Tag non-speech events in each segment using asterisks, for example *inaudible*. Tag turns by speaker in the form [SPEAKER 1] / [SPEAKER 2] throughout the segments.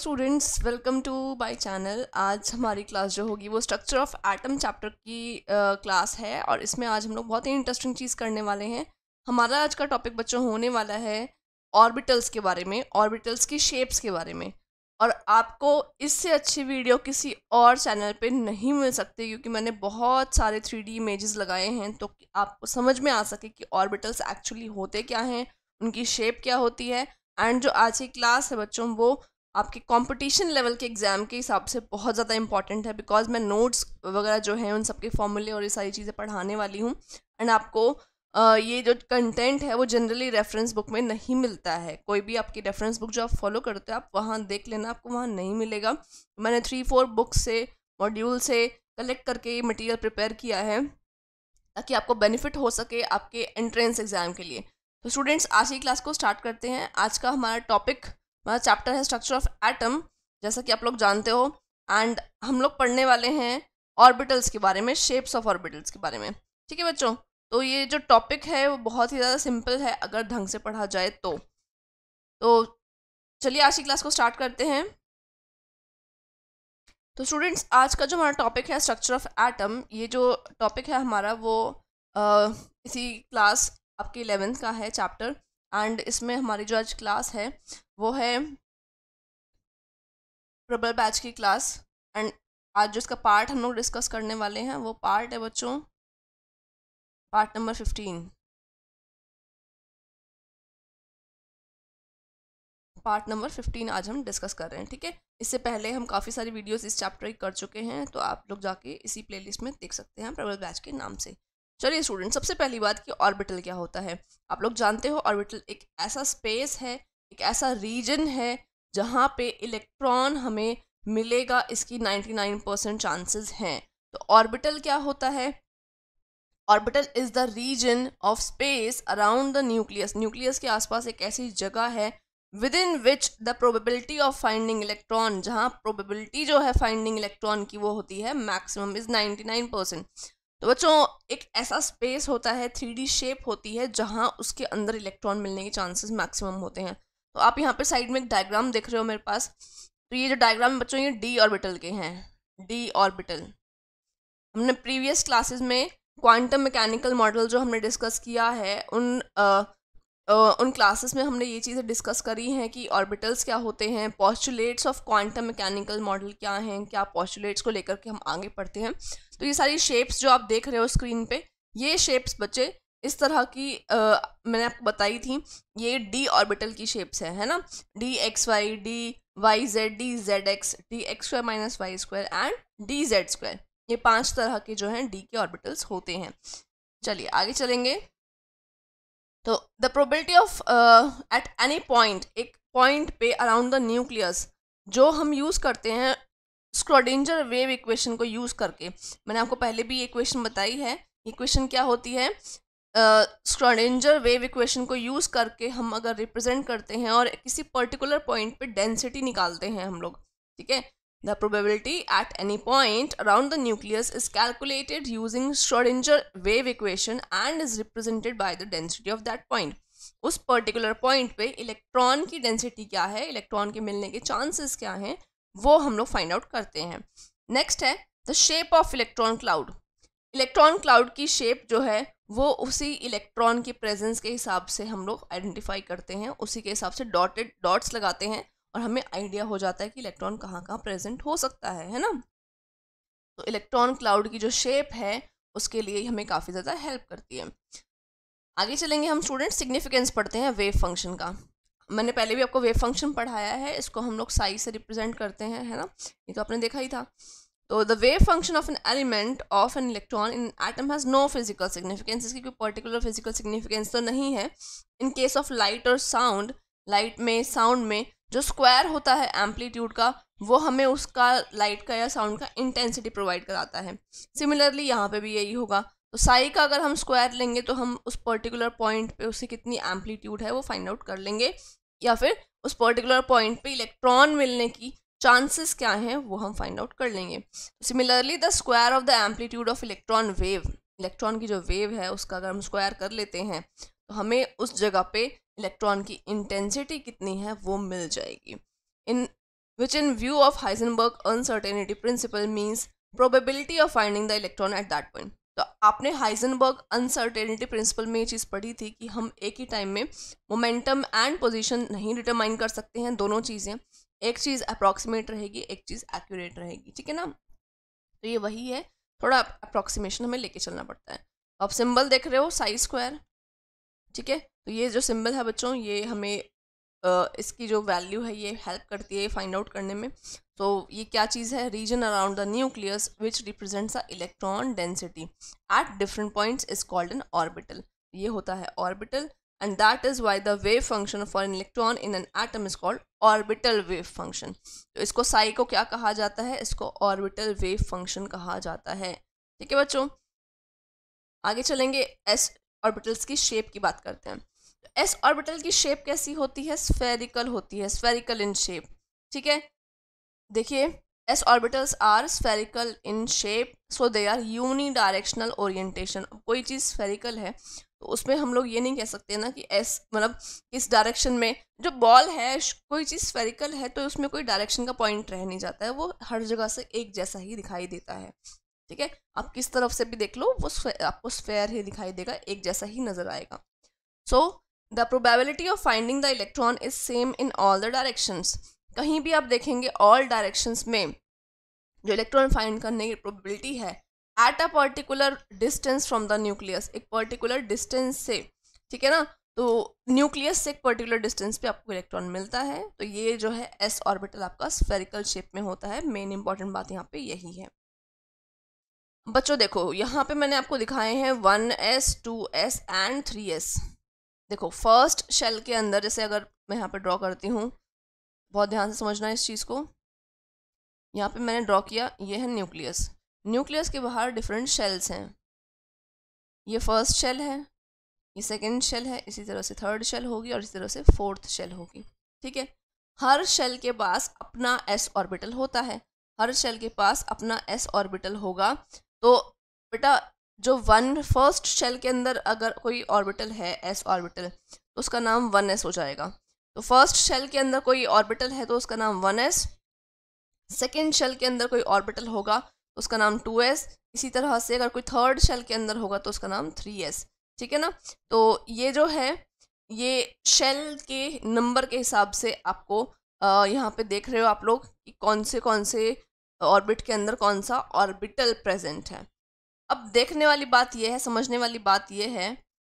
[SPEAKER 1] students welcome to my channel आज हमारी class जो होगी वो स्ट्रक्चर ऑफ एटम चैप्टर की क्लास uh, है और इसमें आज हम लोग बहुत ही इंटरेस्टिंग चीज़ करने वाले हैं हमारा आज का टॉपिक बच्चों होने वाला है ऑर्बिटल्स के बारे में ऑर्बिटल्स की शेप्स के बारे में और आपको इससे अच्छी वीडियो किसी और चैनल पे नहीं मिल सकती क्योंकि मैंने बहुत सारे थ्री डी इमेज लगाए हैं तो आपको समझ में आ सके कि ऑर्बिटल्स एक्चुअली होते क्या हैं उनकी शेप क्या होती है एंड जो आज की क्लास है बच्चों वो आपके कंपटीशन लेवल के एग्ज़ाम के हिसाब से बहुत ज़्यादा इंपॉर्टेंट है बिकॉज मैं नोट्स वगैरह जो है उन सबके फॉर्मूले और ये सारी चीज़ें पढ़ाने वाली हूँ एंड आपको ये जो कंटेंट है वो जनरली रेफरेंस बुक में नहीं मिलता है कोई भी आपकी रेफरेंस बुक जो आप फॉलो करते हो आप वहाँ देख लेना आपको वहाँ नहीं मिलेगा मैंने थ्री फोर बुक से मॉड्यूल से कलेक्ट करके ये मटेरियल प्रिपेयर किया है ताकि आपको बेनिफिट हो सके आपके एंट्रेंस एग्ज़ाम के लिए तो स्टूडेंट्स आज की क्लास को स्टार्ट करते हैं आज का हमारा टॉपिक हमारा मतलब चैप्टर है स्ट्रक्चर ऑफ एटम जैसा कि आप लोग जानते हो एंड हम लोग पढ़ने वाले हैं ऑर्बिटल्स के बारे में शेप्स ऑफ ऑर्बिटल्स के बारे में ठीक है बच्चों तो ये जो टॉपिक है वो बहुत ही ज़्यादा सिंपल है अगर ढंग से पढ़ा जाए तो तो चलिए आज की क्लास को स्टार्ट करते हैं तो स्टूडेंट्स आज का जो हमारा टॉपिक है स्ट्रक्चर ऑफ एटम ये जो टॉपिक है हमारा वो आ, इसी क्लास आपके इलेवेंथ का है चैप्टर एंड इसमें हमारी जो आज क्लास है वो है प्रबल बैच की क्लास एंड आज जो इसका पार्ट हम लोग डिस्कस करने वाले हैं वो पार्ट है बच्चों part number fifteen part number fifteen आज हम डिस्कस कर रहे हैं ठीक है इससे पहले हम काफ़ी सारी वीडियोस इस चैप्टर की कर चुके हैं तो आप लोग जाके इसी प्लेलिस्ट में देख सकते हैं प्रबल बैच के नाम से चलिए स्टूडेंट सबसे पहली बात कि ऑर्बिटल क्या होता है आप लोग जानते हो ऑर्बिटल एक ऐसा स्पेस है एक ऐसा रीजन है जहाँ पे इलेक्ट्रॉन हमें मिलेगा इसकी 99 परसेंट चांसेस हैं तो ऑर्बिटल क्या होता है orbital is the region of space around the nucleus nucleus के आसपास एक ऐसी जगह है within which the probability of finding electron जहाँ प्रोबेबिलिटी जो है फाइंडिंग इलेक्ट्रॉन की वो होती है मैक्सिमम इज़ 99 परसेंट तो बच्चों एक ऐसा स्पेस होता है थ्री शेप होती है जहाँ उसके अंदर इलेक्ट्रॉन मिलने के चांसेस मैक्सिमम होते हैं तो आप यहाँ पे साइड में एक डायग्राम देख रहे हो मेरे पास तो ये जो डायग्राम बच्चों ये डी ऑर्बिटल के हैं डी ऑर्बिटल हमने प्रीवियस क्लासेस में क्वांटम मैकेनिकल मॉडल जो हमने डिस्कस किया है उन आ, आ, उन क्लासेस में हमने ये चीज़ें डिस्कस करी हैं कि ऑर्बिटल्स क्या होते हैं postulates of quantum mechanical model क्या हैं क्या पॉस्टुलेट्स को लेकर के हम आगे पढ़ते हैं तो ये सारी शेप्स जो आप देख रहे हो स्क्रीन पे ये शेप्स बच्चे इस तरह की आ, मैंने आपको बताई थी ये डी ऑर्बिटल की शेप्स है है ना D x Y D Y Z D Z x D x square minus Y square and D Z square ये पांच तरह के जो हैं डी के ऑर्बिटल्स होते हैं चलिए आगे चलेंगे तो the probability of at any point एक पॉइंट पे अराउंड द न्यूक्लियस जो हम यूज़ करते हैं स्क्रोडिंजर वेव इक्वेशन को यूज़ करके मैंने आपको पहले भी ये इक्वेशन बताई है इक्वेशन क्या होती है स्क्रॉडेंजर वेव इक्वेशन को यूज़ करके हम अगर रिप्रेजेंट करते हैं और किसी पर्टिकुलर पॉइंट पे डेंसिटी निकालते हैं हम लोग ठीक है the probability at any point around the nucleus is calculated using Schrodinger wave equation and is represented by the density of that point उस पर्टिकुलर पॉइंट पे इलेक्ट्रॉन की डेंसिटी क्या है इलेक्ट्रॉन के मिलने के चांसेस क्या हैं वो हम लोग फाइंड आउट करते हैं नेक्स्ट है the shape of electron cloud electron cloud की शेप जो है वो उसी इलेक्ट्रॉन की प्रेजेंस के हिसाब से हम लोग आइडेंटिफाई करते हैं उसी के हिसाब से डॉटेड डॉट्स लगाते हैं और हमें आइडिया हो जाता है कि इलेक्ट्रॉन कहाँ कहाँ प्रेजेंट हो सकता है है ना तो इलेक्ट्रॉन क्लाउड की जो शेप है उसके लिए हमें काफ़ी ज़्यादा हेल्प करती है आगे चलेंगे हम स्टूडेंट सिग्निफिकेंस पढ़ते हैं वेव फंक्शन का मैंने पहले भी आपको वेव फंक्शन पढ़ाया है इसको हम लोग साइज से रिप्रेजेंट करते हैं है ना ये तो आपने देखा ही था तो the wave function of an element of an electron in atom has no physical significance इसकी कोई पर्टिकुलर फिजिकल सिग्निफिकेंस तो नहीं है इन केस ऑफ लाइट और साउंड लाइट में साउंड में जो स्क्वायर होता है एम्पलीट्यूड का वो हमें उसका लाइट का या साउंड का इंटेंसिटी प्रोवाइड कराता है सिमिलरली यहाँ पे भी यही होगा तो साई का अगर हम स्क्वायर लेंगे तो हम उस पर्टिकुलर पॉइंट पे उसे कितनी एम्पलीट्यूड है वो फाइंड आउट कर लेंगे या फिर उस पर्टिकुलर पॉइंट पे इलेक्ट्रॉन मिलने की चांसेस क्या हैं वो हम फाइंड आउट कर लेंगे similarly the square of the amplitude of electron wave electron की जो वेव है उसका अगर हम स्क्वायर कर लेते हैं तो हमें उस जगह पे इलेक्ट्रॉन की इंटेंसिटी कितनी है वो मिल जाएगी in which in view of Heisenberg uncertainty principle means probability of finding the electron at that point तो आपने हाइजनबर्ग अनसर्टेनिटी प्रिंसिपल में ये चीज़ पढ़ी थी कि हम एक ही टाइम में मोमेंटम एंड पोजिशन नहीं डिटरमाइन कर सकते हैं दोनों चीज़ें एक चीज़ अप्रॉक्सीमेट रहेगी एक चीज़ एक्यूरेट रहेगी ठीक है ना तो ये वही है थोड़ा अप्रॉक्सीमेशन हमें लेके चलना पड़ता है तो आप सिंबल देख रहे हो साइज स्क्वायर ठीक है तो ये जो सिंबल है बच्चों ये हमें आ, इसकी जो वैल्यू है ये हेल्प करती है फाइंड आउट करने में तो ये क्या चीज़ है region around the nucleus which represents a electron density at different points is called an orbital ये होता है orbital and that is why the wave function for an electron in an atom is called orbital wave function तो इसको साई को क्या कहा जाता है इसको orbital wave function कहा जाता है ठीक है बच्चों आगे चलेंगे एस ऑर्बिटल्स की शेप की बात करते हैं एस तो ऑर्बिटल की शेप कैसी होती है स्फेरिकल होती है स्फेरिकल इन शेप ठीक है देखिए S orbitals are spherical in shape so they are unidirectional orientation कोई चीज़ स्फेरिकल है तो उसमें हम लोग ये नहीं कह सकते ना कि एस मतलब किस डायरेक्शन में जो बॉल है कोई चीज़ स्फेरिकल है तो उसमें कोई डायरेक्शन का पॉइंट रह नहीं जाता है वो हर जगह से एक जैसा ही दिखाई देता है ठीक है आप किस तरफ से भी देख लो वो आपको स्फेयर ही दिखाई देगा एक जैसा ही नज़र आएगा so the probability of finding the electron is same in all the directions कहीं भी आप देखेंगे ऑल डायरेक्शंस में जो इलेक्ट्रॉन फाइंड करने की प्रोबेबिलिटी है at a particular distance from the nucleus एक पर्टिकुलर डिस्टेंस से ठीक है ना तो न्यूक्लियस से एक पर्टिकुलर डिस्टेंस पे आपको इलेक्ट्रॉन मिलता है तो ये जो है एस ऑर्बिटल आपका स्फेरिकल शेप में होता है मेन इंपॉर्टेंट बात यहाँ पे यही है बच्चों देखो यहाँ पे मैंने आपको दिखाए हैं one S two S and three S देखो फर्स्ट शेल के अंदर जैसे अगर मैं यहाँ पे ड्रॉ करती हूँ बहुत ध्यान से समझना है इस चीज़ को यहाँ पे मैंने ड्रॉ किया ये है न्यूक्लियस न्यूक्लियस के बाहर डिफरेंट शेल्स हैं ये फर्स्ट शेल है ये सेकेंड शेल है इसी तरह से थर्ड शेल होगी और इसी तरह से फोर्थ शेल होगी ठीक है हर शेल के पास अपना एस ऑर्बिटल होता है हर शेल के पास अपना एस ऑर्बिटल होगा तो बेटा जो वन फर्स्ट शेल के अंदर अगर कोई ऑर्बिटल है एस ऑर्बिटल तो उसका नाम वन एस हो जाएगा तो फर्स्ट शेल के अंदर कोई ऑर्बिटल है तो उसका नाम वन एस सेकेंड शेल के अंदर कोई ऑर्बिटल होगा उसका नाम टू एस इसी तरह से अगर कोई थर्ड शेल के अंदर होगा तो उसका नाम थ्री एस ठीक है ना तो ये जो है ये शेल के नंबर के हिसाब से आपको यहाँ पे देख रहे हो आप लोग कि कौन से कौन से ऑर्बिट के अंदर कौन सा ऑर्बिटल प्रेजेंट है अब देखने वाली बात यह है समझने वाली बात यह है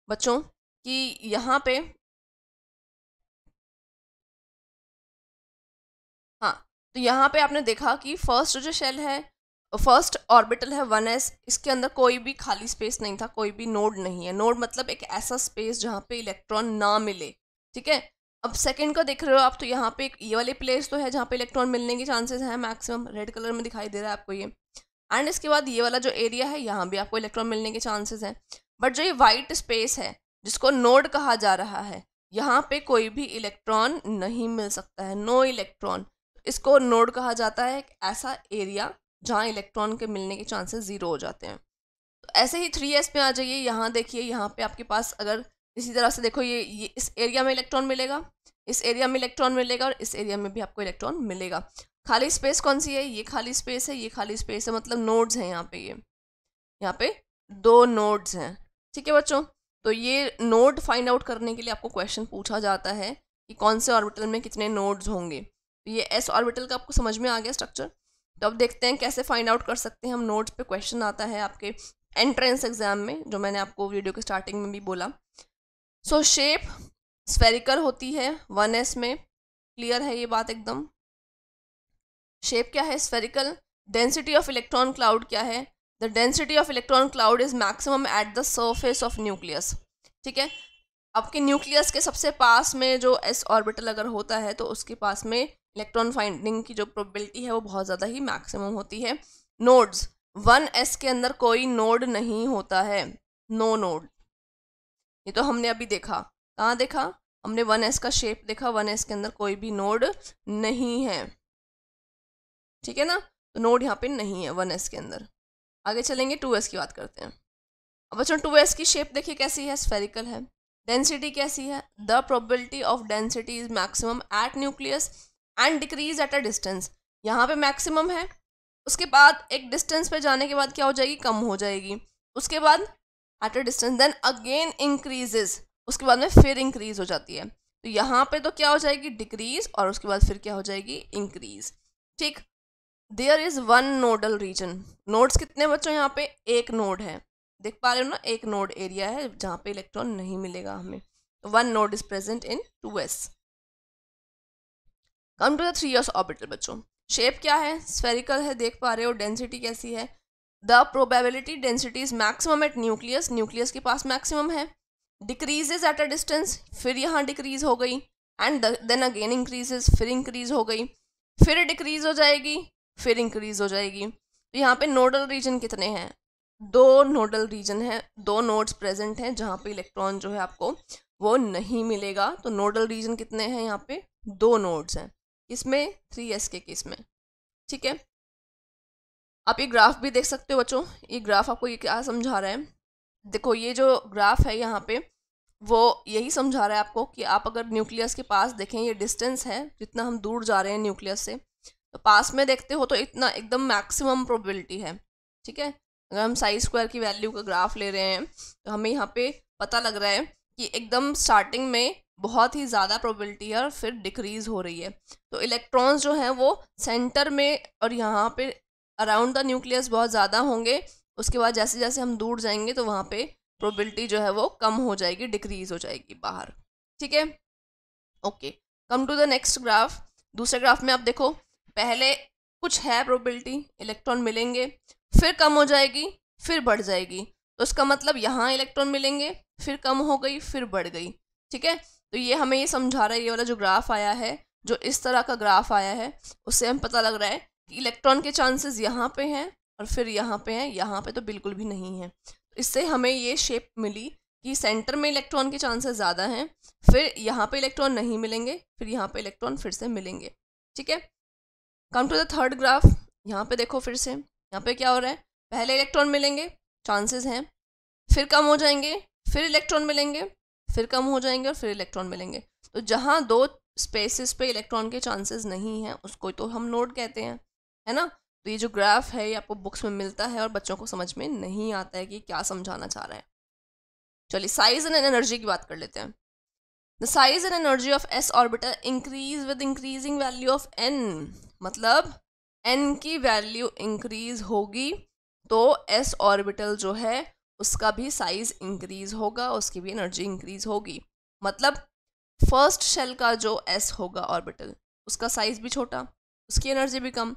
[SPEAKER 1] बच्चों कि यहाँ पे हाँ तो यहाँ पे आपने देखा कि फर्स्ट जो शेल है फर्स्ट ऑर्बिटल है वन एस इसके अंदर कोई भी खाली स्पेस नहीं था कोई भी नोड नहीं है नोड मतलब एक ऐसा स्पेस जहाँ पे इलेक्ट्रॉन ना मिले ठीक है अब सेकंड का देख रहे हो आप तो यहाँ पे एक ये वाले प्लेस तो है जहाँ पे इलेक्ट्रॉन मिलने के चांसेस हैं मैक्सिमम रेड कलर में दिखाई दे रहा है आपको ये एंड इसके बाद ये वाला जो एरिया है यहाँ भी आपको इलेक्ट्रॉन मिलने के चांसेस हैं बट जो ये वाइट स्पेस है जिसको नोड कहा जा रहा है यहाँ पे कोई भी इलेक्ट्रॉन नहीं मिल सकता है नो इलेक्ट्रॉन इसको नोड कहा जाता है एक ऐसा एरिया जहाँ इलेक्ट्रॉन के मिलने के चांसेस ज़ीरो हो जाते हैं तो ऐसे ही थ्री एस पे आ जाइए यहाँ देखिए यहाँ पे आपके पास अगर इसी तरह से देखो ये ये इस एरिया में इलेक्ट्रॉन मिलेगा इस एरिया में इलेक्ट्रॉन मिलेगा और इस एरिया में भी आपको इलेक्ट्रॉन मिलेगा खाली स्पेस कौन सी है ये खाली स्पेस है ये खाली स्पेस है मतलब नोड्स हैं यहाँ पे ये यहाँ पे दो नोड्स हैं ठीक है बच्चों तो ये नोड फाइंड आउट करने के लिए आपको क्वेश्चन पूछा जाता है कि कौन से ऑर्बिटल में कितने नोड्स होंगे तो ये एस ऑर्बिटल का आपको समझ में आ गया स्ट्रक्चर तो अब देखते हैं कैसे फाइंड आउट कर सकते हैं हम नोट्स पे क्वेश्चन आता है आपके एंट्रेंस एग्ज़ाम में जो मैंने आपको वीडियो के स्टार्टिंग में भी बोला सो शेप स्फेरिकल होती है वन एस में क्लियर है ये बात एकदम शेप क्या है spherical density of electron cloud क्या है the density of electron cloud is maximum at the surface of nucleus ठीक है आपके न्यूक्लियस के सबसे पास में जो एस ऑर्बिटल अगर होता है तो उसके पास में इलेक्ट्रॉन फाइंडिंग की जो प्रोबेबिलिटी है वो बहुत ज़्यादा ही मैक्सिमम होती है नोड्स वन एस के अंदर कोई नोड नहीं होता है नो नोड ये तो हमने अभी देखा कहाँ देखा हमने वन एस का शेप देखा वन एस के अंदर कोई भी नोड नहीं है ठीक है ना तो नोड यहाँ पे नहीं है वन एस के अंदर आगे चलेंगे टू एस की बात करते हैं अब बच्चों टू एस की शेप देखिए कैसी है स्फेरिकल है डेंसिटी कैसी है the probability of density is maximum at nucleus and decrease at a distance यहाँ पे मैक्सिमम है उसके बाद एक डिस्टेंस पे जाने के बाद क्या हो जाएगी कम हो जाएगी उसके बाद at a distance then again increases उसके बाद में फिर इंक्रीज हो जाती है तो यहाँ पे तो क्या हो जाएगी डिक्रीज और उसके बाद फिर क्या हो जाएगी इंक्रीज ठीक there is one nodal region nodes कितने बच्चों यहाँ पे एक नोड है देख पा रहे हो ना एक नोड एरिया है जहाँ पे इलेक्ट्रॉन नहीं मिलेगा हमें one node is present in two S come to the three S orbital बच्चों शेप क्या है स्फेरिकल है देख पा रहे हो डेंसिटी कैसी है the probability density is maximum at nucleus nucleus के पास मैक्सिमम है डिक्रीजेज एट अ डिस्टेंस फिर यहाँ डिक्रीज हो गई एंड देन अगेन इंक्रीजेज फिर इंक्रीज हो गई फिर डिक्रीज हो जाएगी फिर इंक्रीज हो जाएगी तो यहाँ पे नोडल रीजन कितने हैं दो नोडल रीजन है दो नोड्स प्रेजेंट हैं जहाँ पे इलेक्ट्रॉन जो है आपको वो नहीं मिलेगा तो नोडल रीजन कितने हैं यहाँ पे दो नोड्स हैं इसमें थ्री एस के केस में ठीक है आप ये ग्राफ भी देख सकते हो बच्चों ये ग्राफ आपको ये क्या समझा रहा है देखो ये जो ग्राफ है यहाँ पे वो यही समझा रहा है आपको कि आप अगर न्यूक्लियस के पास देखें ये डिस्टेंस है जितना हम दूर जा रहे हैं न्यूक्लियस से तो पास में देखते हो तो इतना एकदम मैक्सिमम प्रोबेबिलिटी है ठीक है अगर हम साइज स्क्वायर की वैल्यू का ग्राफ ले रहे हैं तो हमें यहाँ पे पता लग रहा है कि एकदम स्टार्टिंग में बहुत ही ज़्यादा प्रोबेबिलिटी है और फिर डिक्रीज़ हो रही है तो इलेक्ट्रॉन्स जो हैं वो सेंटर में और यहाँ पे अराउंड द न्यूक्लियस बहुत ज़्यादा होंगे उसके बाद जैसे जैसे हम दूर जाएंगे तो वहाँ पे प्रोबेबिलिटी जो है वो कम हो जाएगी डिक्रीज़ हो जाएगी बाहर ठीक है okay come to the next graph दूसरे ग्राफ में आप देखो पहले कुछ है प्रोबेबिलिटी इलेक्ट्रॉन मिलेंगे फिर कम हो जाएगी फिर बढ़ जाएगी तो उसका मतलब यहाँ इलेक्ट्रॉन मिलेंगे फिर कम हो गई फिर बढ़ गई ठीक है तो ये हमें ये समझा रहा है ये वाला जो ग्राफ आया है जो इस तरह का ग्राफ आया है उससे हम पता लग रहा है कि इलेक्ट्रॉन के चांसेस यहाँ पे हैं और फिर यहाँ पे हैं यहाँ पे तो बिल्कुल भी नहीं है इससे हमें ये शेप मिली कि सेंटर में इलेक्ट्रॉन के चांसेस ज़्यादा हैं फिर यहाँ पे इलेक्ट्रॉन नहीं मिलेंगे फिर यहाँ पे इलेक्ट्रॉन फिर से मिलेंगे ठीक है come to the third graph यहाँ पे देखो फिर से यहाँ पे क्या हो रहा है पहले इलेक्ट्रॉन मिलेंगे चांसेस हैं फिर कम हो जाएंगे फिर इलेक्ट्रॉन मिलेंगे फिर कम हो जाएंगे और फिर इलेक्ट्रॉन मिलेंगे तो जहाँ दो स्पेसिस पे इलेक्ट्रॉन के चांसेस नहीं हैं उसको तो हम नोट कहते हैं है ना तो ये जो ग्राफ है ये आपको बुक्स में मिलता है और बच्चों को समझ में नहीं आता है कि क्या समझाना चाह रहे हैं चलिए साइज एंड एनर्जी की बात कर लेते हैं the size and energy of S orbital increase with increasing value of N मतलब एन की वैल्यू इंक्रीज होगी तो एस ऑर्बिटल जो है उसका भी साइज़ इंक्रीज़ होगा उसकी भी एनर्जी इंक्रीज़ होगी मतलब फर्स्ट शेल का जो एस होगा ऑर्बिटल उसका साइज़ भी छोटा उसकी एनर्जी भी कम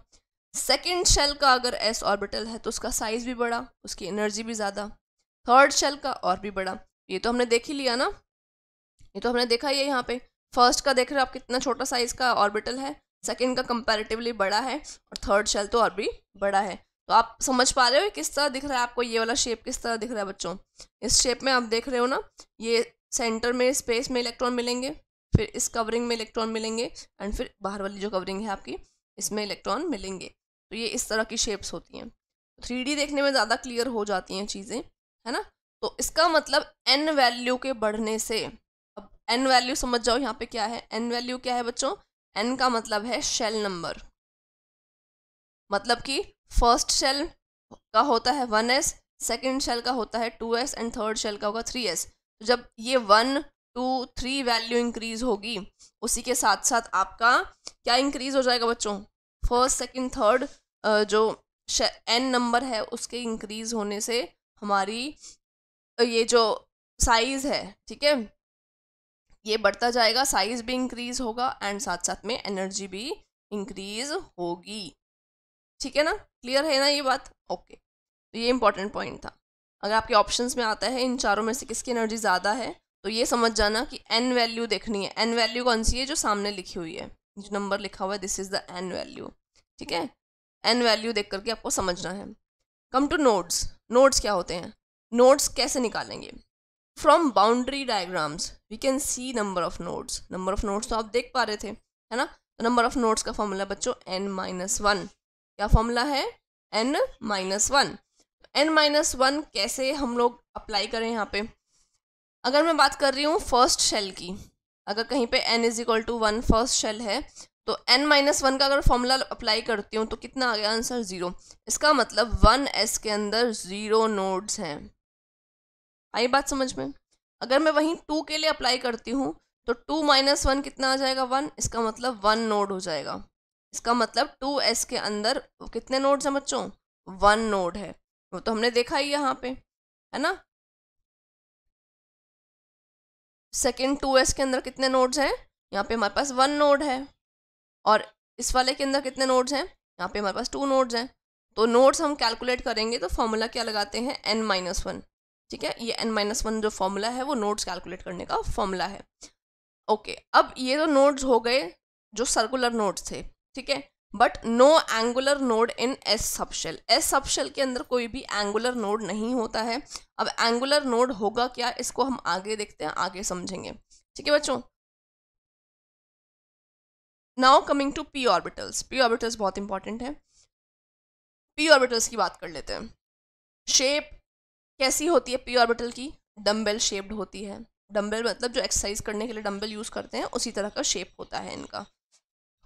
[SPEAKER 1] सेकेंड शेल का अगर एस ऑर्बिटल है तो उसका साइज़ भी बड़ा उसकी एनर्जी भी ज़्यादा थर्ड शेल का और भी बड़ा ये तो हमने देख ही लिया ना ये तो हमने देखा ही है यहाँ पे फर्स्ट का देख रहे हो आप कितना छोटा साइज़ का ऑर्बिटल है सेकेंड का कंपेरेटिवली बड़ा है और थर्ड शेल तो और भी बड़ा है तो आप समझ पा रहे हो किस तरह दिख रहा है आपको ये वाला शेप किस तरह दिख रहा है बच्चों इस शेप में आप देख रहे हो ना ये सेंटर में स्पेस में इलेक्ट्रॉन मिलेंगे फिर इस कवरिंग में इलेक्ट्रॉन मिलेंगे एंड फिर बाहर वाली जो कवरिंग है आपकी इसमें इलेक्ट्रॉन मिलेंगे तो ये इस तरह की शेप्स होती हैं थ्री देखने में ज़्यादा क्लियर हो जाती हैं चीज़ें है ना तो इसका मतलब एन वैल्यू के बढ़ने से अब एन वैल्यू समझ जाओ यहाँ पे क्या है एन वैल्यू क्या है बच्चों एन का मतलब है शेल नंबर मतलब कि फर्स्ट शेल का होता है वन एस सेकेंड शेल का होता है two S and third shell का होगा थ्री एस तो जब ये one two three value increase होगी उसी के साथ साथ आपका क्या इंक्रीज हो जाएगा बच्चों फर्स्ट सेकेंड थर्ड जो एन नंबर है उसके इंक्रीज होने से हमारी ये जो साइज़ है ठीक है ये बढ़ता जाएगा साइज़ भी इंक्रीज होगा एंड साथ साथ में एनर्जी भी इंक्रीज होगी ठीक है ना क्लियर है ना ये बात ओके तो ये इंपॉर्टेंट पॉइंट था अगर आपके ऑप्शंस में आता है इन चारों में से किसकी एनर्जी ज़्यादा है तो ये समझ जाना कि एन वैल्यू देखनी है एन वैल्यू कौन सी है जो सामने लिखी हुई है जो नंबर लिखा हुआ है this is the N value ठीक है एन वैल्यू देख करके आपको समझना है कम टू नोड्स नोड्स क्या होते हैं नोड्स कैसे निकालेंगे from boundary diagrams we can see number of nodes number of nodes तो आप देख पा रहे थे है ना नंबर ऑफ नोड्स का फॉर्मूला बच्चों एन माइनस वन क्या फॉर्मूला है N minus one N minus one कैसे हम लोग अप्लाई करें यहाँ पे अगर मैं बात कर रही हूँ फर्स्ट शेल की अगर कहीं पे N is equal to one first shell है तो एन माइनस वन का अगर फॉर्मूला अप्लाई करती हूँ तो कितना आ गया आंसर ज़ीरो इसका मतलब वन एस के अंदर ज़ीरो नोड्स हैं आई बात समझ में अगर मैं वहीं टू के लिए अप्लाई करती हूँ तो टू माइनस वन कितना आ जाएगा वन इसका मतलब वन नोड हो जाएगा इसका मतलब टू एस के अंदर कितने नोड्स हैं बच्चों वन नोड है वो तो हमने देखा ही यहाँ पे है ना सेकेंड टू एस के अंदर कितने नोड्स हैं यहाँ पे हमारे पास वन नोड है और इस वाले के अंदर कितने नोड्स हैं यहाँ पे हमारे पास टू नोड्स हैं तो नोड्स हम कैलकुलेट करेंगे तो फॉर्मूला क्या लगाते हैं एन माइनस वन ठीक है ये एन माइनस वन जो फॉर्मूला है वो नोड्स कैलकुलेट करने का फॉर्मूला है ओके okay, अब ये तो नोड्स हो गए जो सर्कुलर नोड्स थे ठीक है but no angular node in S subshell S subshell के अंदर कोई भी एंगुलर नोड नहीं होता है अब एंगुलर नोड होगा क्या इसको हम आगे देखते हैं आगे समझेंगे ठीक है बच्चों now coming to P orbitals P orbitals बहुत इंपॉर्टेंट है पी ऑर्बिटल्स की बात कर लेते हैं शेप कैसी होती है पी ऑर्बिटल की डम्बेल शेप्ड होती है डम्बेल मतलब जो एक्सरसाइज करने के लिए डम्बेल यूज़ करते हैं उसी तरह का शेप होता है इनका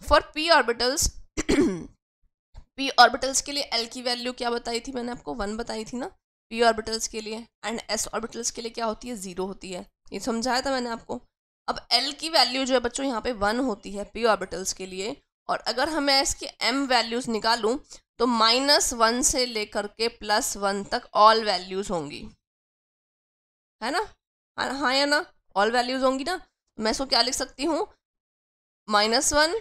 [SPEAKER 1] for P orbitals P orbitals के लिए एल की वैल्यू क्या बताई थी मैंने आपको वन बताई थी ना पी ऑर्बिटल्स के लिए एंड एस ऑर्बिटल्स के लिए क्या होती है ज़ीरो होती है ये समझाया था मैंने आपको अब एल की वैल्यू जो है बच्चों यहाँ पे वन होती है पी ऑर्बिटल्स के लिए और अगर हमें इसके एम वैल्यूज़ निकालूँ तो माइनस वन से लेकर के प्लस वन तक ऑल वैल्यूज़ होंगी है ना हाँ, हाँ या ना ऑल वैल्यूज़ होंगी ना तो मैं इसको क्या लिख सकती हूँ minus one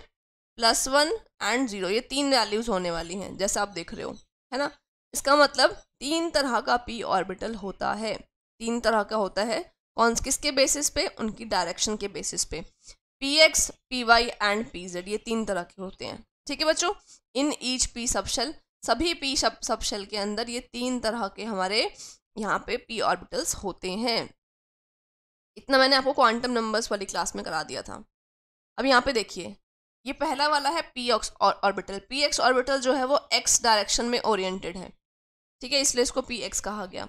[SPEAKER 1] plus one and zero ये तीन वैल्यूज़ होने वाली हैं जैसा आप देख रहे हो है ना इसका मतलब तीन तरह का पी ऑर्बिटल होता है तीन तरह का होता है कौन किसके बेसिस पे उनकी डायरेक्शन के बेसिस पे P X P Y and P Z ये तीन तरह के होते हैं ठीक है बच्चों इन ईच पी सबशल सभी पी सबशल के अंदर ये तीन तरह के हमारे यहाँ पे पी ऑर्बिटल्स होते हैं इतना मैंने आपको क्वांटम नंबर्स वाली क्लास में करा दिया था अब यहाँ पे देखिए ये पहला वाला है P X orbital P X orbital जो है वो एक्स डायरेक्शन में ओरिएंटेड है ठीक है इसलिए इसको पी एक्स कहा गया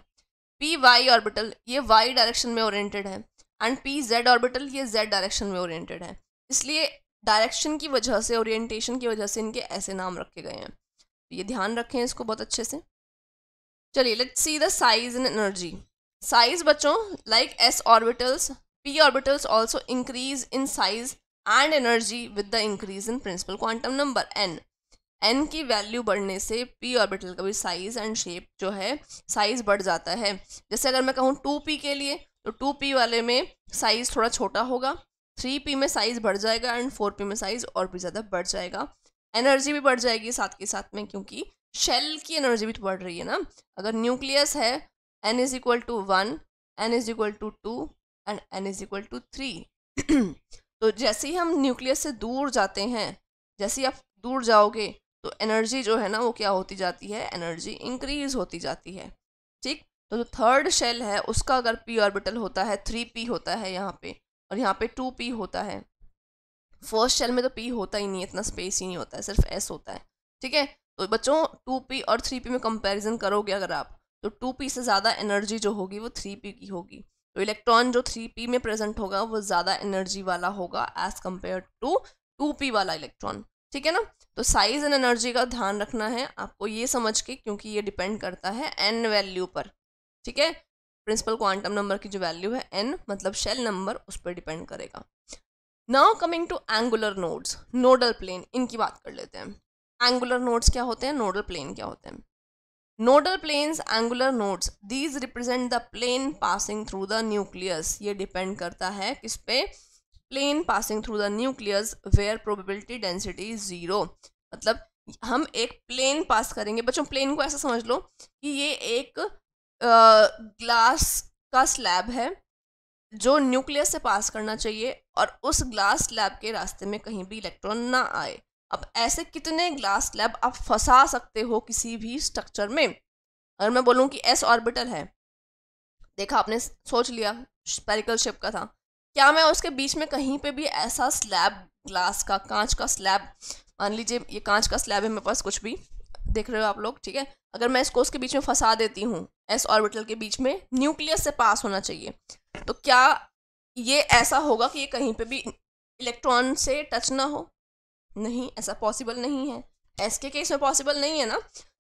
[SPEAKER 1] पी वाई ऑर्बिटल ये वाई डायरेक्शन में ओरिएंटेड है एंड पी जेड ऑर्बिटल ये जेड डायरेक्शन में ओरिएंटेड है इसलिए डायरेक्शन की वजह से ओरिएंटेशन की वजह से इनके ऐसे नाम रखे गए हैं तो ये ध्यान रखें इसको बहुत अच्छे से चलिए let's see the size in energy size बच्चों like S orbitals P orbitals also increase in size and energy with the increase in principal quantum number N N की वैल्यू बढ़ने से पी ऑर्बिटल का भी साइज एंड शेप जो है size बढ़ जाता है जैसे अगर मैं कहूँ टू पी के लिए तो टू पी वाले में साइज थोड़ा छोटा होगा थ्री पी में साइज बढ़ जाएगा एंड फोर पी में साइज और भी ज़्यादा बढ़ जाएगा एनर्जी भी बढ़ जाएगी साथ के साथ में क्योंकि शेल की एनर्जी भी बढ़ रही है ना अगर न्यूक्लियस है N is equal to one N is equal to two and N is equal to three तो जैसे ही हम न्यूक्लियस से दूर जाते हैं जैसे ही आप दूर जाओगे तो एनर्जी जो है ना वो क्या होती जाती है एनर्जी इंक्रीज होती जाती है ठीक तो जो थर्ड शेल है उसका अगर पी ऑर्बिटल होता है थ्री पी होता है यहाँ पे और यहाँ पे टू पी होता है फर्स्ट शेल में तो पी होता ही नहीं है इतना स्पेस ही नहीं होता है सिर्फ एस होता है ठीक है तो बच्चों टू पी और थ्री पी में कंपेरिजन करोगे अगर आप तो टू पी से ज़्यादा एनर्जी जो होगी वो थ्री पी की होगी तो इलेक्ट्रॉन जो थ्री पी में प्रेजेंट होगा वो ज़्यादा एनर्जी वाला होगा as compare to two P वाला इलेक्ट्रॉन ठीक है ना तो साइज एंड एनर्जी का ध्यान रखना है आपको ये समझ के क्योंकि ये डिपेंड करता है एन वैल्यू पर ठीक है प्रिंसिपल क्वांटम नंबर की जो वैल्यू है एन मतलब शेल नंबर उस पर डिपेंड करेगा now coming to angular nodes nodal plane इनकी बात कर लेते हैं एंगुलर नोड्स क्या होते हैं नोडल प्लेन क्या होते हैं nodal planes angular nodes these represent the plane passing through the nucleus ये डिपेंड करता है किस पे plane passing through the nucleus where probability density zero मतलब हम एक प्लेन पास करेंगे बच्चों प्लेन को ऐसा समझ लो कि ये एक ग्लास का स्लैब है जो न्यूक्लियस से पास करना चाहिए और उस ग्लास स्लैब के रास्ते में कहीं भी इलेक्ट्रॉन ना आए अब ऐसे कितने ग्लास स्लैब आप फंसा सकते हो किसी भी स्ट्रक्चर में अगर मैं बोलूँ कि एस ऑर्बिटल है देखा आपने सोच लिया स्पेरिकल शेप का था क्या मैं उसके बीच में कहीं पे भी ऐसा स्लैब ग्लास का कांच का स्लैब मान लीजिए ये कांच का स्लैब है मेरे पास कुछ भी देख रहे हो आप लोग ठीक है अगर मैं इसको उसके बीच में फंसा देती हूँ एस ऑर्बिटल के बीच में न्यूक्लियस से पास होना चाहिए तो क्या ये ऐसा होगा कि ये कहीं पे भी इलेक्ट्रॉन से टच ना हो नहीं ऐसा पॉसिबल नहीं है एस के केस में पॉसिबल नहीं है ना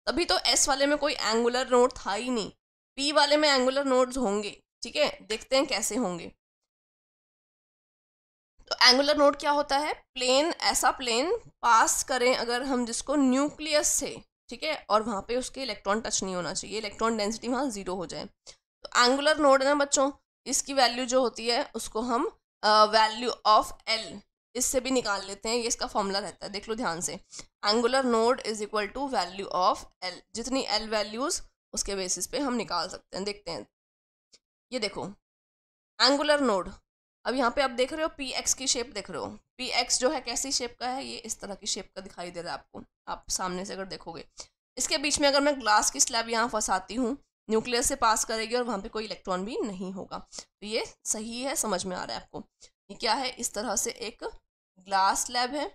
[SPEAKER 1] तभी तो एस वाले में कोई एंगुलर नोड था ही नहीं पी वाले में एंगुलर नोड्स होंगे ठीक है देखते हैं कैसे होंगे तो एंगुलर नोड क्या होता है प्लेन ऐसा प्लेन पास करें अगर हम जिसको न्यूक्लियस से ठीक है और वहाँ पे उसके इलेक्ट्रॉन टच नहीं होना चाहिए इलेक्ट्रॉन डेंसिटी वहाँ ज़ीरो हो जाए तो एंगुलर नोड है ना बच्चों इसकी वैल्यू जो होती है उसको हम वैल्यू ऑफ एल इससे भी निकाल लेते हैं ये इसका फॉर्मूला रहता है देख लो ध्यान से angular node is equal to value of L जितनी एल वैल्यूज़ उसके बेसिस पे हम निकाल सकते हैं देखते हैं ये देखो एंगुलर नोड अब यहाँ पे आप देख रहे हो पी एक्स की शेप देख रहे हो पी एक्स जो है कैसी शेप का है ये इस तरह की शेप का दिखाई दे रहा है आपको आप सामने से अगर देखोगे इसके बीच में अगर मैं ग्लास की स्लैब यहाँ फंसाती हूँ न्यूक्लियस से पास करेगी और वहाँ पे कोई इलेक्ट्रॉन भी नहीं होगा तो ये सही है समझ में आ रहा है आपको ये क्या है इस तरह से एक ग्लास स्लैब है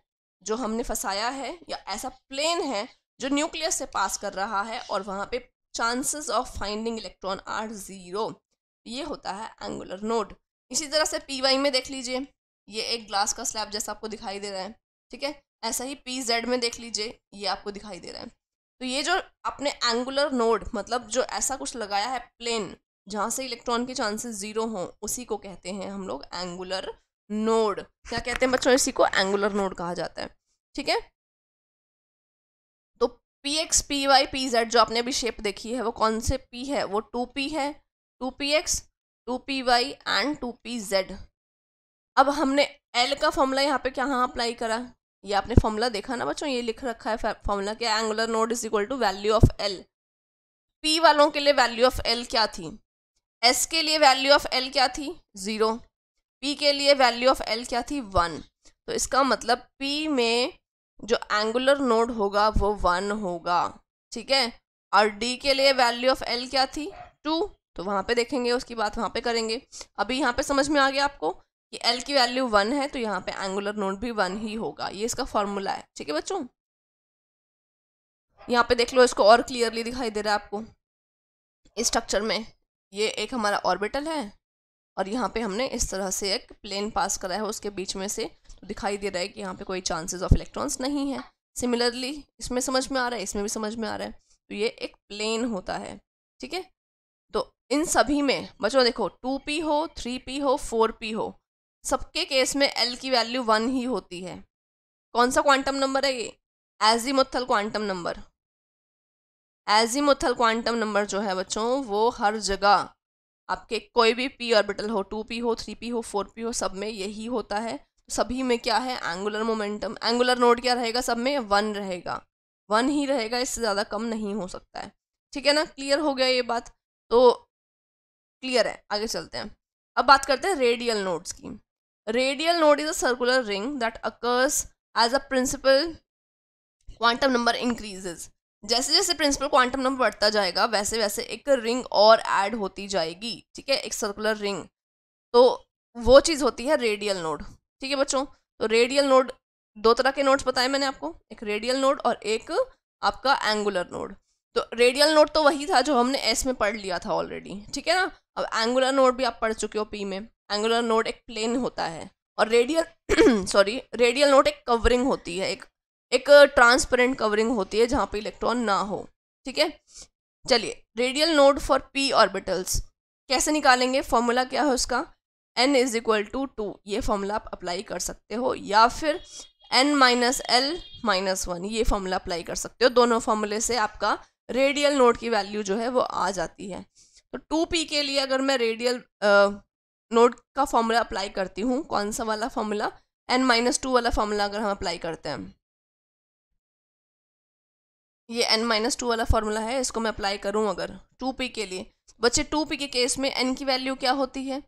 [SPEAKER 1] जो हमने फंसाया है या ऐसा प्लेन है जो न्यूक्लियस से पास कर रहा है और वहाँ पे chances of finding electron are zero ये होता है एंगुलर नोड इसी तरह से पी वाई में देख लीजिए ये एक ग्लास का स्लैब जैसा आपको दिखाई दे रहा है ठीक है ऐसा ही पी जेड में देख लीजिए ये आपको दिखाई दे रहा है तो ये जो आपने एंगुलर नोड मतलब जो ऐसा कुछ लगाया है प्लेन जहाँ से इलेक्ट्रॉन के चांसेस ज़ीरो हों उसी को कहते हैं हम लोग एंगुलर नोड क्या कहते हैं बच्चों इसी को एंगुलर नोड कहा जाता है ठीक है तो P X P Y P Z जो आपने अभी शेप देखी है वो कौन से पी है वो टू पी है two P X two P Y and two P Z अब हमने एल का फॉर्मूला यहाँ पे क्या हाँ अप्लाई करा ये आपने फॉर्मूला देखा ना बच्चों ये लिख रखा है फॉर्मूला के angular node is equal to value of L P वालों के लिए वैल्यू ऑफ एल क्या थी एस के लिए वैल्यू ऑफ एल क्या थी ज़ीरो पी के लिए वैल्यू ऑफ एल क्या थी वन तो इसका मतलब पी में जो एंगुलर नोड होगा वो वन होगा ठीक है और डी के लिए वैल्यू ऑफ एल क्या थी टू तो वहाँ पे देखेंगे उसकी बात वहाँ पे करेंगे अभी यहाँ पे समझ में आ गया आपको कि एल की वैल्यू वन है तो यहाँ पे एंगुलर नोड भी वन ही होगा ये इसका फॉर्मूला है ठीक है बच्चों यहाँ पे देख लो इसको और क्लियरली दिखाई दे रहा है आपको स्ट्रक्चर में ये एक हमारा ऑर्बिटल है और यहाँ पे हमने इस तरह से एक प्लेन पास करा है उसके बीच में से तो दिखाई दे रहा है कि यहाँ पे कोई चांसेस ऑफ इलेक्ट्रॉन्स नहीं है सिमिलरली इसमें समझ में आ रहा है इसमें भी समझ में आ रहा है तो ये एक प्लेन होता है ठीक है तो इन सभी में बच्चों देखो टू पी हो थ्री पी हो फोर पी हो सबके केस में एल की वैल्यू वन ही होती है कौन सा क्वांटम नंबर है ये azimuthal quantum number azimuthal quantum number जो है बच्चों वो हर जगह आपके कोई भी पी ऑर्बिटल हो टू पी हो थ्री पी हो फोर पी हो सब में यही होता है सभी में क्या है एंगुलर मोमेंटम एंगुलर नोड क्या रहेगा सब में वन रहेगा वन ही रहेगा इससे ज़्यादा कम नहीं हो सकता है ठीक है ना क्लियर हो गया ये बात तो क्लियर है आगे चलते हैं अब बात करते हैं रेडियल नोड्स की radial node is a circular ring that occurs as a principal quantum number increases जैसे जैसे प्रिंसिपल क्वांटम नंबर बढ़ता जाएगा वैसे वैसे एक रिंग और ऐड होती जाएगी ठीक है एक सर्कुलर रिंग तो वो चीज़ होती है रेडियल नोड ठीक है बच्चों तो रेडियल नोड दो तरह के नोड्स बताए मैंने आपको एक रेडियल नोड और एक आपका एंगुलर नोड तो रेडियल नोड तो वही था जो हमने एस में पढ़ लिया था ऑलरेडी ठीक है ना अब एंगुलर नोड भी आप पढ़ चुके हो पी में एंगुलर नोड एक प्लेन होता है और रेडियल सॉरी रेडियल नोड एक कवरिंग होती है एक एक ट्रांसपेरेंट कवरिंग होती है जहाँ पे इलेक्ट्रॉन ना हो ठीक है चलिए radial node for P orbitals कैसे निकालेंगे फॉर्मूला क्या है उसका n is equal to two ये फॉर्मूला आप अप्लाई कर सकते हो या फिर n minus l minus one ये फॉर्मूला अप्लाई कर सकते हो दोनों फॉर्मूले से आपका रेडियल नोड की वैल्यू जो है वो आ जाती है तो टू पी के लिए अगर मैं रेडियल नोड का फॉर्मूला अप्लाई करती हूँ कौन सा वाला फॉर्मूला एन माइनस टू वाला फॉर्मूला अगर हम अप्लाई करते हैं ये एन माइनस टू वाला फार्मूला है इसको मैं अप्लाई करूँ अगर टू पी के लिए बच्चे टू पी के केस में एन की वैल्यू क्या होती है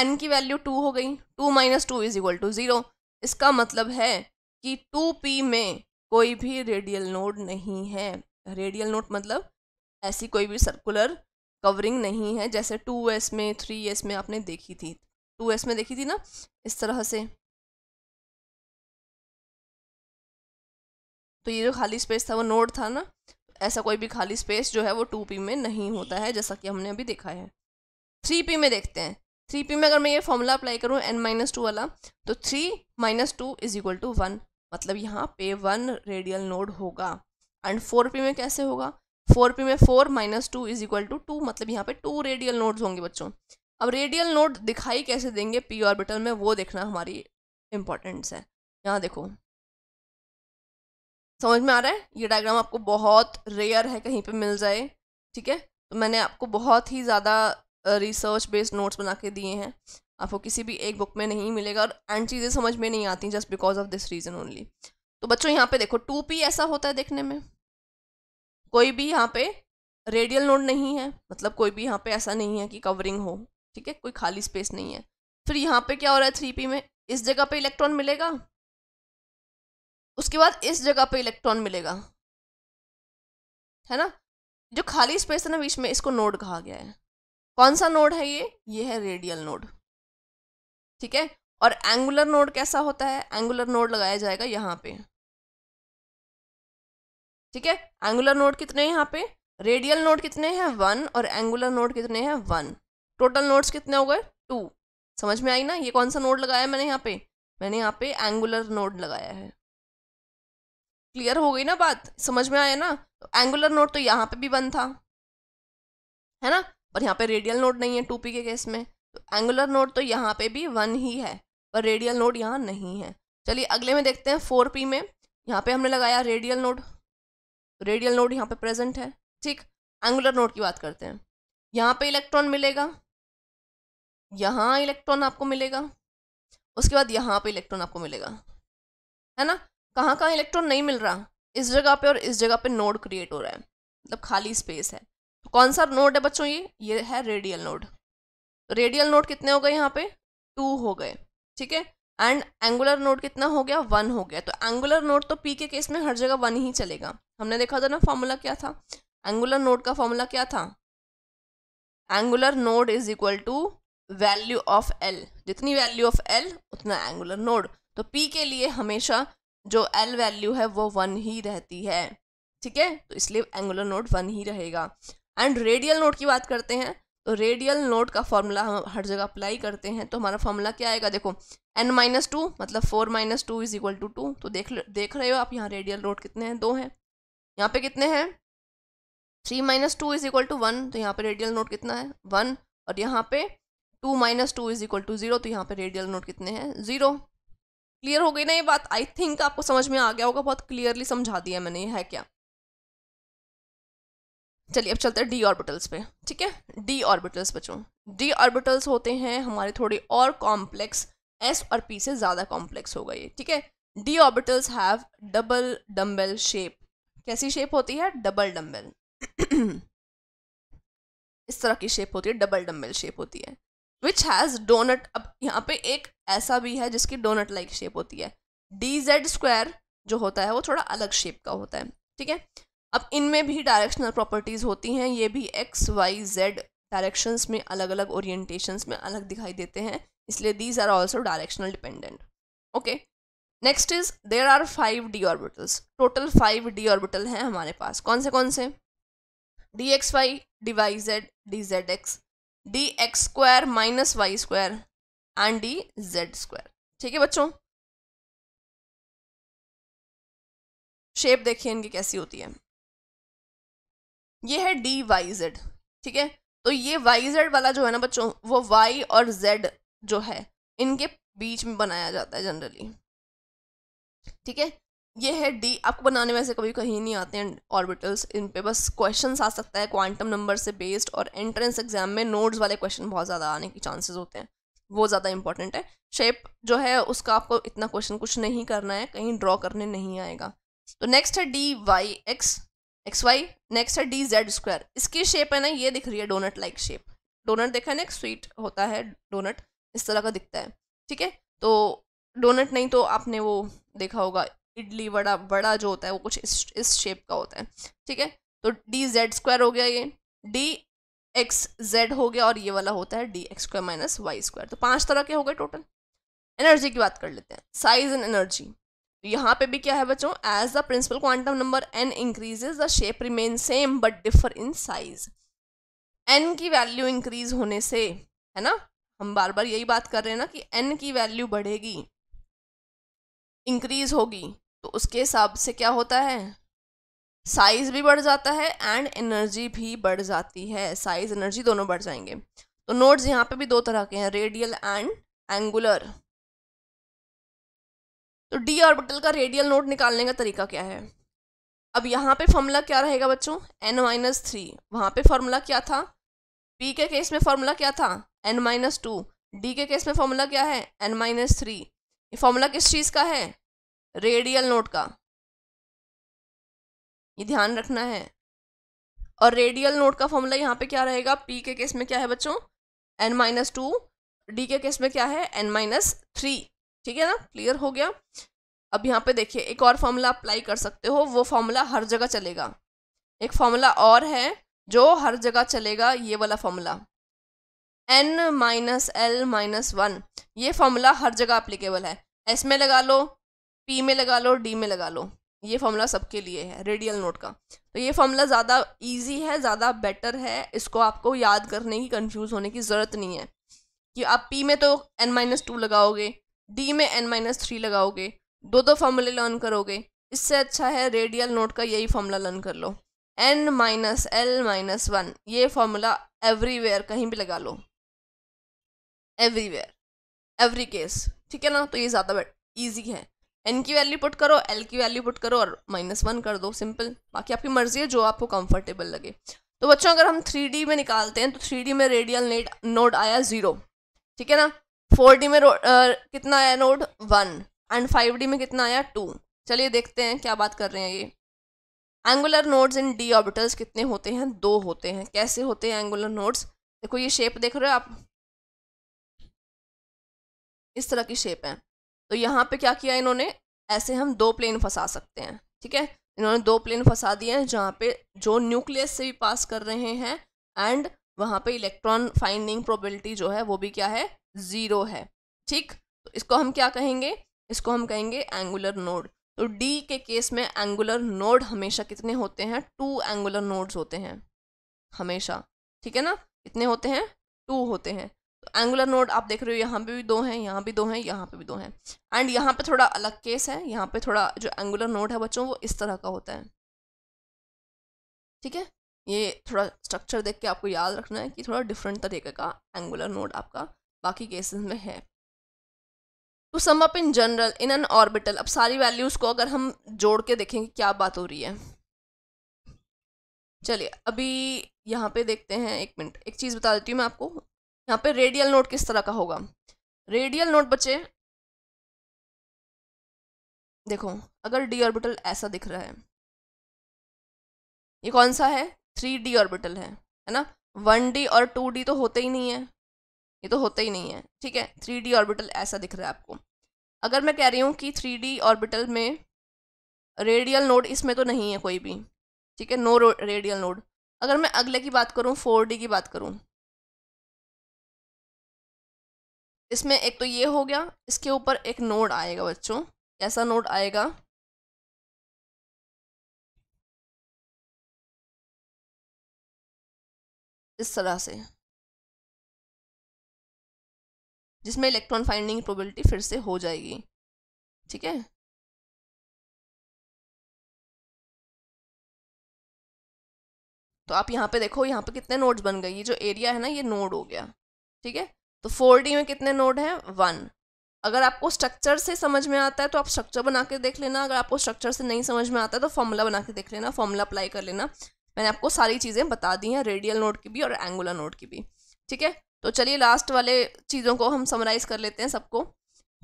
[SPEAKER 1] एन की वैल्यू टू हो गई two minus two is equal to zero इसका मतलब है कि टू पी में कोई भी रेडियल नोड नहीं है रेडियल नोड मतलब ऐसी कोई भी सर्कुलर कवरिंग नहीं है जैसे टू एस में थ्री एस में आपने देखी थी टू एस में देखी थी ना इस तरह से तो ये जो खाली स्पेस था वो नोड था ना ऐसा कोई भी खाली स्पेस जो है वो टू पी में नहीं होता है जैसा कि हमने अभी देखा है थ्री पी में देखते हैं थ्री पी में अगर मैं ये फॉर्मूला अप्लाई करूँ एन माइनस टू वाला तो three minus two is equal to one मतलब यहाँ पे वन रेडियल नोड होगा एंड फोर पी में कैसे होगा फोर पी में four minus two is equal to two मतलब यहाँ पे टू रेडियल नोड्स होंगे बच्चों अब रेडियल नोड दिखाई कैसे देंगे पी ऑर्बिटल में वो देखना हमारी इंपॉर्टेंस है यहाँ देखो समझ में आ रहा है ये डायग्राम आपको बहुत रेयर है कहीं पे मिल जाए ठीक है तो मैंने आपको बहुत ही ज़्यादा रिसर्च बेस्ड नोट्स बना के दिए हैं आपको किसी भी एक बुक में नहीं मिलेगा और एंड चीज़ें समझ में नहीं आती just because of this reason only तो बच्चों यहाँ पे देखो टू पी ऐसा होता है देखने में कोई भी यहाँ पे रेडियल नोड नहीं है मतलब कोई भी यहाँ पे ऐसा नहीं है कि कवरिंग हो ठीक है कोई खाली स्पेस नहीं है फिर यहाँ पे क्या हो रहा है थ्री पी में इस जगह पे इलेक्ट्रॉन मिलेगा उसके बाद इस जगह पे इलेक्ट्रॉन मिलेगा है ना जो खाली स्पेस है ना बीच में इसको नोड कहा गया है कौन सा नोड है ये ये है रेडियल नोड ठीक है और एंगुलर नोड कैसा होता है एंगुलर नोड लगाया जाएगा यहाँ पे ठीक है एंगुलर नोड कितने हैं यहाँ पे रेडियल नोड कितने हैं वन और एंगुलर नोड कितने हैं वन टोटल नोड्स कितने हो गए टू समझ में आई ना ये कौन सा नोड लगाया मैंने यहाँ पे मैंने यहाँ पे एंगुलर नोड लगाया है क्लियर हो गई ना बात समझ में आया ना एंगुलर नोट तो यहाँ पे भी वन था है ना पर यहाँ पे रेडियल नोट नहीं है टू पी के केस में तो एंगुलर नोट तो यहाँ पे भी वन ही है पर रेडियल नोट यहाँ नहीं है चलिए अगले में देखते हैं फोर पी में यहाँ पे हमने लगाया रेडियल नोड रेडियल नोड यहाँ पे प्रेजेंट है ठीक एंगुलर नोड की बात करते हैं यहाँ पे इलेक्ट्रॉन मिलेगा यहाँ इलेक्ट्रॉन आपको मिलेगा उसके बाद यहाँ पे इलेक्ट्रॉन आपको मिलेगा है ना कहाँ कहाँ इलेक्ट्रॉन नहीं मिल रहा इस जगह पे और इस जगह पे नोड क्रिएट हो रहा है मतलब खाली स्पेस है तो कौन सा नोड है बच्चों ये ये है रेडियल नोड रेडियल नोड कितने हो गए यहाँ पे टू हो गए ठीक है एंड एंगुलर नोड कितना हो गया वन हो गया तो एंगुलर नोड तो पी के केस में हर जगह वन ही चलेगा हमने देखा था ना फॉर्मूला क्या था एंगुलर नोड का फॉर्मूला क्या था angular node is equal to value of L जितनी वैल्यू ऑफ एल उतना एंगुलर नोड तो पी के लिए हमेशा जो एल वैल्यू है वो वन ही रहती है ठीक है तो इसलिए एंगुलर नोट वन ही रहेगा एंड रेडियल नोट की बात करते हैं तो रेडियल नोट का फॉर्मूला हम हर जगह अप्लाई करते हैं तो हमारा फॉर्मूला क्या आएगा देखो एन माइनस टू मतलब four minus two is equal to two तो देख देख रहे हो आप यहाँ रेडियल नोट कितने हैं दो हैं यहाँ पे कितने हैं three minus two is equal to one तो यहाँ पे रेडियल नोट कितना है वन और यहाँ पे two minus two is equal to zero तो यहाँ पे रेडियल नोट कितने हैं जीरो क्लियर हो गई ना ये बात आई थिंक आपको समझ में आ गया होगा बहुत क्लियरली समझा दिया मैंने ये है क्या चलिए अब चलते हैं डी ऑर्बिटल्स पे ठीक है डी ऑर्बिटल्स बच्चों डी ऑर्बिटल्स होते हैं हमारे थोड़े और कॉम्प्लेक्स एस और पी से ज़्यादा कॉम्प्लेक्स होगा ये ठीक है d orbitals have double dumbbell shape कैसी शेप होती है डबल डम्बेल *clears throat* इस तरह की शेप होती है डबल डम्बेल शेप होती है विच हैज़ डोनट अब यहाँ पे एक ऐसा भी है जिसकी डोनट लाइक शेप होती है डी जेड स्क्वायर जो होता है वो थोड़ा अलग शेप का होता है ठीक है अब इनमें भी डायरेक्शनल प्रॉपर्टीज़ होती हैं ये भी एक्स वाई जेड डायरेक्शंस में अलग अलग ओरिएंटेशंस में अलग दिखाई देते हैं इसलिए these are also directional dependent okay next is there are five d orbitals total five d orbital हैं हमारे पास कौन से कौन से d x Y D Y Z D Z x D x square minus Y square and D Z square ठीक है बच्चों शेप देखिए इनकी कैसी होती है ये है डी वाई जेड ठीक है तो ये वाई जेड वाला जो है ना बच्चों वो वाई और जेड जो है इनके बीच में बनाया जाता है जनरली ठीक है ये है डी आपको बनाने में से कभी कहीं नहीं आते हैं ऑर्बिटल्स इन पे बस क्वेश्चंस आ सकता है क्वांटम नंबर से बेस्ड और एंट्रेंस एग्जाम में नोट्स वाले क्वेश्चन बहुत ज़्यादा आने की चांसेस होते हैं वो ज़्यादा इंपॉर्टेंट है शेप जो है उसका आपको इतना क्वेश्चन कुछ नहीं करना है कहीं ड्रॉ करने नहीं आएगा तो नेक्स्ट है d y x x y next है डी जेड स्क्वायर इसकी शेप है ना ये दिख रही है डोनट लाइक शेप डोनट देखा है ना एक स्वीट होता है डोनट इस तरह का दिखता है ठीक है तो डोनट नहीं तो आपने वो देखा होगा इडली वड़ा बड़ा जो होता है वो कुछ इस इस शेप का होता है ठीक है तो डी जेड स्क्वायर हो गया ये डी एक्स जेड हो गया और ये वाला होता है d x square minus Y square तो पांच तरह के हो गए टोटल एनर्जी की बात कर लेते हैं साइज एंड एनर्जी तो यहाँ पे भी क्या है बच्चों as the principal quantum number n increases the shape remain same but differ in size n की वैल्यू इंक्रीज होने से है ना हम बार बार यही बात कर रहे हैं ना कि एन की वैल्यू बढ़ेगी इंक्रीज होगी तो उसके हिसाब से क्या होता है साइज़ भी बढ़ जाता है एंड एनर्जी भी बढ़ जाती है साइज़ एनर्जी दोनों बढ़ जाएंगे तो नोड्स यहाँ पे भी दो तरह के हैं रेडियल एंड एंगुलर तो डी ऑर्बिटल का रेडियल नोड निकालने का तरीका क्या है अब यहाँ पे फॉर्मूला क्या रहेगा बच्चों एन माइनस थ्री वहाँ पे फॉर्मूला क्या था पी के केस में फॉर्मूला क्या था एन माइनस टू डी के केस में फॉर्मूला क्या है एन माइनस थ्री ये फॉर्मूला किस चीज़ का है रेडियल नोट का ये ध्यान रखना है और रेडियल नोट का फॉर्मूला यहाँ पे क्या रहेगा पी के केस में क्या है बच्चों एन माइनस टू डी के केस में क्या है एन माइनस थ्री ठीक है ना क्लियर हो गया अब यहाँ पे देखिए एक और फॉर्मूला अप्लाई कर सकते हो वो फॉर्मूला हर जगह चलेगा एक फॉर्मूला और है जो हर जगह चलेगा ये वाला formula n minus l minus one ये फॉर्मूला हर जगह अप्लीकेबल है एस में लगा लो पी में लगा लो डी में लगा लो ये फॉर्मूला सबके लिए है रेडियल नोट का तो ये फॉर्मूला ज़्यादा इजी है ज़्यादा बेटर है इसको आपको याद करने की कंफ्यूज होने की ज़रूरत नहीं है कि आप पी में तो एन माइनस टू लगाओगे डी में एन माइनस थ्री लगाओगे दो दो फॉर्मूले लर्न करोगे इससे अच्छा है रेडियल नोट का यही फॉर्मूला लर्न कर लो n minus l minus one ये फॉर्मूला एवरीवेयर कहीं भी लगा लो एवरीवेयर एवरी केस ठीक है ना तो ये ज़्यादा ईजी है एन की वैल्यू पुट करो एल की वैल्यू पुट करो और माइनस वन कर दो सिंपल बाकी आपकी मर्जी है जो आपको कंफर्टेबल लगे तो बच्चों अगर हम थ्री में निकालते हैं तो थ्री में रेडियल नेट नोड आया ज़ीरो ठीक है ना फोर में आ, कितना आया नोड वन एंड फाइव में कितना आया टू चलिए देखते हैं क्या बात कर रहे हैं ये angular nodes in d orbitals कितने होते हैं दो होते हैं कैसे होते हैं एंगुलर नोड्स देखो ये शेप देख रहे हो आप इस तरह की शेप है तो यहाँ पे क्या किया इन्होंने ऐसे हम दो प्लेन फंसा सकते हैं ठीक है इन्होंने दो प्लेन फंसा दिए हैं जहाँ पे जो न्यूक्लियस से भी पास कर रहे हैं एंड वहाँ पे इलेक्ट्रॉन फाइंडिंग प्रोबेबिलिटी जो है वो भी क्या है ज़ीरो है ठीक तो इसको हम क्या कहेंगे इसको हम कहेंगे एंगुलर नोड तो डी के केस में एंगुलर नोड हमेशा कितने होते हैं टू एंगुलर नोड्स होते हैं हमेशा ठीक है ना कितने होते हैं टू होते हैं एंगुलर नोड आप देख रहे हो यहाँ पे भी दो हैं यहाँ भी दो हैं यहाँ पे भी दो हैं एंड यहाँ पे थोड़ा अलग केस है यहाँ पे थोड़ा जो एंगुलर नोड है बच्चों वो इस तरह का होता है ठीक है ये थोड़ा स्ट्रक्चर देख के आपको याद रखना है कि थोड़ा डिफरेंट तरीके का एंगुलर नोड आपका बाकी केसेस में है तो sum up in general in n orbital अब सारी वैल्यूज़ को अगर हम जोड़ के देखेंगे क्या बात हो रही है चलिए अभी यहाँ पे देखते हैं एक मिनट एक चीज़ बता देती हूँ मैं आपको यहाँ पे रेडियल नोट किस तरह का होगा रेडियल नोट बच्चे देखो अगर डी ऑर्बिटल ऐसा दिख रहा है ये कौन सा है थ्री डी ऑर्बिटल है है ना वन डी और टू डी तो होते ही नहीं है ये तो होते ही नहीं है ठीक है थ्री डी ऑर्बिटल ऐसा दिख रहा है आपको अगर मैं कह रही हूँ कि थ्री डी ऑर्बिटल में रेडियल नोड इसमें तो नहीं है कोई भी ठीक है नो रेडियल नोड अगर मैं अगले की बात करूँ फोर डी की बात करूँ इसमें एक तो ये हो गया इसके ऊपर एक नोड आएगा बच्चों कैसा नोड आएगा इस तरह से जिसमें इलेक्ट्रॉन फाइंडिंग प्रोबेबिलिटी फिर से हो जाएगी ठीक है तो आप यहाँ पे देखो यहाँ पे कितने नोड्स बन गए ये जो एरिया है ना ये नोड हो गया ठीक है तो फोर डी में कितने नोड हैं वन अगर आपको स्ट्रक्चर से समझ में आता है तो आप स्ट्रक्चर बना के देख लेना अगर आपको स्ट्रक्चर से नहीं समझ में आता है तो फॉर्मूला बना के देख लेना फॉर्मूला अप्लाई कर लेना मैंने आपको सारी चीज़ें बता दी हैं रेडियल नोड की भी और एंगुलर नोड की भी ठीक है तो चलिए लास्ट वाले चीज़ों को हम समराइज़ कर लेते हैं सबको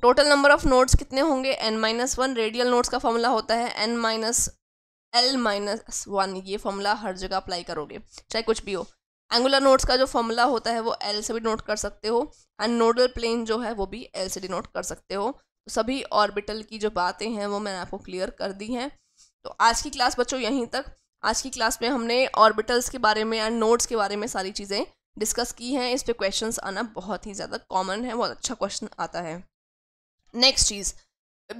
[SPEAKER 1] टोटल नंबर ऑफ नोट्स कितने होंगे n minus one radial nodes का फॉर्मूला होता है N minus l minus one ये फॉर्मूला हर जगह अप्लाई करोगे चाहे कुछ भी हो एंगुलर नोट्स का जो फॉर्मूला होता है वो एल से भी नोट कर सकते हो एंड नोडल प्लेन जो है वो भी एल से डिनोट कर सकते हो तो सभी ऑर्बिटल की जो बातें हैं वो मैंने आपको क्लियर कर दी हैं तो आज की क्लास बच्चों यहीं तक आज की क्लास में हमने ऑर्बिटल्स के बारे में एंड नोट्स के बारे में सारी चीज़ें डिस्कस की हैं इस पर क्वेश्चन आना बहुत ही ज़्यादा कॉमन है बहुत अच्छा क्वेश्चन आता है नेक्स्ट चीज़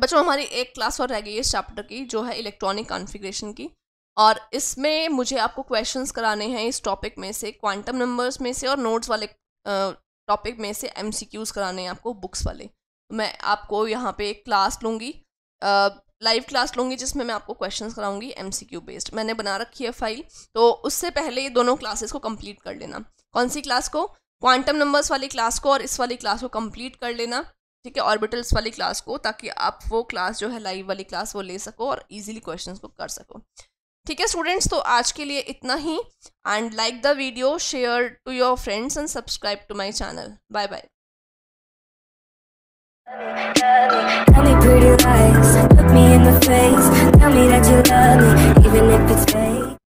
[SPEAKER 1] बच्चों हमारी एक क्लास और रह गई है इस चैप्टर की जो है इलेक्ट्रॉनिक कॉन्फ़िगरेशन की और इसमें मुझे आपको क्वेश्चंस कराने हैं इस टॉपिक में से क्वांटम नंबर्स में से और नोट्स वाले टॉपिक में से एम कराने हैं आपको बुक्स वाले मैं आपको यहाँ पे एक क्लास लूँगी लाइव क्लास लूँगी जिसमें मैं आपको क्वेश्चंस कराऊँगी एम बेस्ड मैंने बना रखी है फाइल तो उससे पहले ये दोनों क्लासेस को कम्प्लीट कर लेना कौन सी क्लास को क्वांटम नंबर्स वाली क्लास को और इस वाली क्लास को कम्प्लीट कर लेना ठीक है ऑर्बिटल्स वाली क्लास को ताकि आप वो क्लास जो है लाइव वाली क्लास वो ले सको और इजीली क्वेश्चंस को कर सको ठीक है स्टूडेंट्स तो आज के लिए इतना ही and like the video share to your friends and subscribe to my channel bye bye Tell me pretty lies, look me in the face Tell me that you love me, even if it's